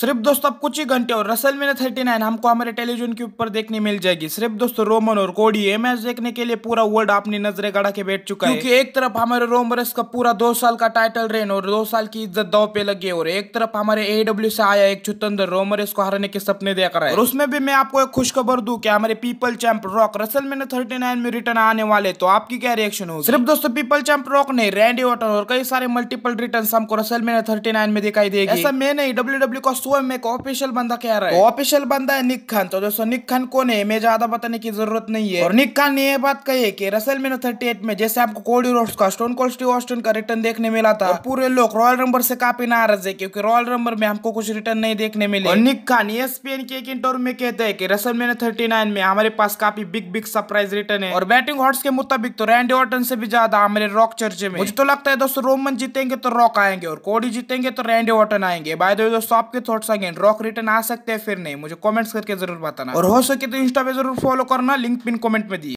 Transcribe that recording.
सिर्फ दोस्तों अब कुछ ही घंटे और रसल में थर्टी नाइन हमको हमारे टेलीविजन के ऊपर देखने मिल जाएगी सिर्फ दोस्तों रोमन और कोडी ये मैच देखने के लिए पूरा वर्ल्ड अपनी नजरें गड़ा के बैठ चुका है क्योंकि एक तरफ हमारे रोमरस का पूरा दो साल का टाइटल रेन और दो साल की इज्जत दाव पे लगी और एक तरफ हमारे एडब्ल्यू से आया एक छुतंदर रोमरस को हराने के सपने देख रहा है और उसमें भी मैं आपको एक खुशखबर दू की हमारे पीपल चैंप रॉक रसल में थर्टी नाइन में रिटर्न आने वाले तो आपकी क्या रिएक्शन हो सिर्फ दोस्तों पीपल चैंप रॉक ने रैंडी ऑटन और कई सारे मल्टीपल रिटर्न हमको रसल में थर्टी नाइन में दिखाई देगी ऐसा मैं नहीं डब्ल्यू डब्ल्यू दोस्तों में ऑफिशियल बंदा कह रहा है ऑफिशियल बंदा है निक खान तो दोस्तों निक खान कौन है मैं ज्यादा बताने की जरूरत नहीं है और निक खान ने यह बात कही है की रसल मीना थर्टी में जैसे आपको कोडी रोड का स्टोन कोल्ड स्टीव ऑस्टन का रिटर्न देखने मिला था पूरे लोग रॉयल रंबर से काफी नाराज है क्योंकि रॉयल रंबर में हमको कुछ रिटर्न नहीं देखने मिले और निक खान एन के एक इंटरव्यू में कहते हैं कि रसल मीना थर्टी नाइन में हमारे पास काफी बिग बिग सरप्राइज रिटर्न है और बैटिंग हॉट्स के मुताबिक तो रैंडी ऑर्टन से भी ज्यादा हमारे रॉक चर्चे में मुझे तो लगता है दोस्तों रोमन जीतेंगे तो रॉक आएंगे और कोडी जीतेंगे तो रैंडी ऑर्टन आएंगे बाय दोस्तों आपके थोड़ा थॉट्स अगेन रॉक रिटर्न आ सकते हैं फिर नहीं मुझे कमेंट्स करके जरूर बताना और हो सके तो इंस्टा पे जरूर फॉलो करना लिंक पिन कमेंट में दिए